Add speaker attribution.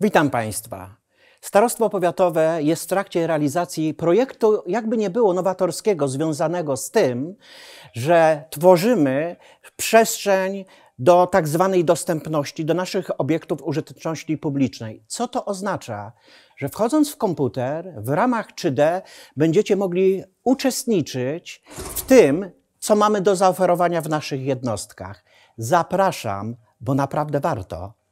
Speaker 1: Witam Państwa. Starostwo Powiatowe jest w trakcie realizacji projektu, jakby nie było nowatorskiego, związanego z tym, że tworzymy przestrzeń do tak zwanej dostępności, do naszych obiektów użyteczności publicznej. Co to oznacza? Że wchodząc w komputer, w ramach 3D będziecie mogli uczestniczyć w tym, co mamy do zaoferowania w naszych jednostkach. Zapraszam, bo naprawdę warto.